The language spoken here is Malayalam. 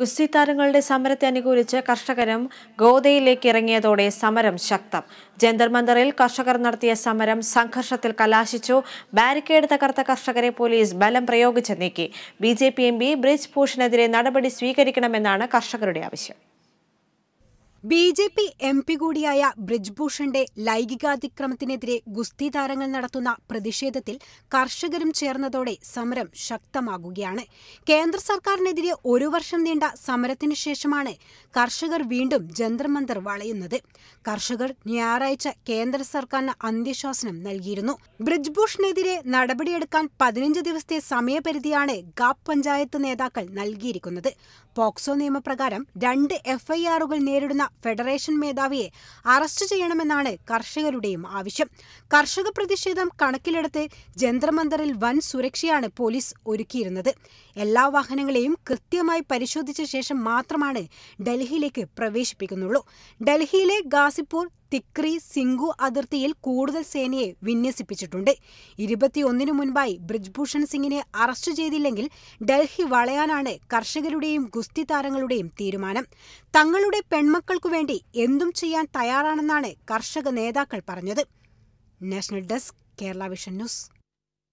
ഗുസ്തി താരങ്ങളുടെ സമരത്തെ അനുകൂലിച്ച് കർഷകരും ഗോദയിലേക്ക് ഇറങ്ങിയതോടെ സമരം ശക്തം ജന്തർമന്ദറിൽ കർഷകർ നടത്തിയ സമരം സംഘർഷത്തിൽ കലാശിച്ചു ബാരിക്കേഡ് തകർത്ത കർഷകരെ പോലീസ് ബലം പ്രയോഗിച്ച് നീക്കി B J P M P Brij ഭൂഷണെതിരെ നടപടി സ്വീകരിക്കണമെന്നാണ് കർഷകരുടെ ആവശ്യം B J P M P കൂടിയായ ബ്രിജ്ഭൂഷന്റെ ലൈംഗികാതിക്രമത്തിനെതിരെ ഗുസ്തി താരങ്ങൾ നടത്തുന്ന പ്രതിഷേധത്തിൽ കർഷകരും ചേർന്നതോടെ സമരം ശക്തമാകുകയാണ് കേന്ദ്ര സർക്കാരിനെതിരെ ഒരു വർഷം നീണ്ട സമരത്തിന് ശേഷമാണ് കർഷകർ വീണ്ടും ജന്തർമന്തർ വളയുന്നത് കർഷകർ ഞായറാഴ്ച കേന്ദ്ര സർക്കാരിന് അന്ത്യശ്വാസനം നൽകിയിരുന്നു ബ്രിജ്ഭൂഷനെതിരെ നടപടിയെടുക്കാൻ പതിനഞ്ച് ദിവസത്തെ സമയപരിധിയാണ് ഗാപ് പഞ്ചായത്ത് നേതാക്കൾ നൽകിയിരിക്കുന്നത് പോക്സോ നിയമപ്രകാരം രണ്ട് എഫ്ഐആറുകൾ നേരിടുന്ന ഫെഡറേഷൻ മേധാവിയെ അറസ്റ്റ് ചെയ്യണമെന്നാണ് കർഷകരുടെയും ആവശ്യം കർഷക പ്രതിഷേധം കണക്കിലെടുത്ത് ജന്ത്രമന്ദറിൽ വൻ സുരക്ഷയാണ് പോലീസ് ഒരുക്കിയിരുന്നത് എല്ലാ വാഹനങ്ങളെയും കൃത്യമായി പരിശോധിച്ച ശേഷം മാത്രമാണ് ഡൽഹിയിലേക്ക് പ്രവേശിപ്പിക്കുന്നുള്ളൂ ഡൽഹിയിലെ ഗാസിപ്പൂർ തിക്രി സിംഗു അതിർത്തിയിൽ കൂടുതൽ സേനയെ വിന്യസിപ്പിച്ചിട്ടുണ്ട് ഇരുപത്തിയൊന്നിനു മുൻപായി ബ്രിജ്ഭൂഷൺ സിംഗിനെ അറസ്റ്റ് ചെയ്തില്ലെങ്കിൽ ഡൽഹി വളയാനാണ് കർഷകരുടെയും ഗുസ്തി താരങ്ങളുടെയും തീരുമാനം തങ്ങളുടെ പെൺമക്കൾക്കു വേണ്ടി എന്തും ചെയ്യാൻ തയ്യാറാണെന്നാണ് കർഷക നേതാക്കൾ പറഞ്ഞത് national desk Kerala Vision news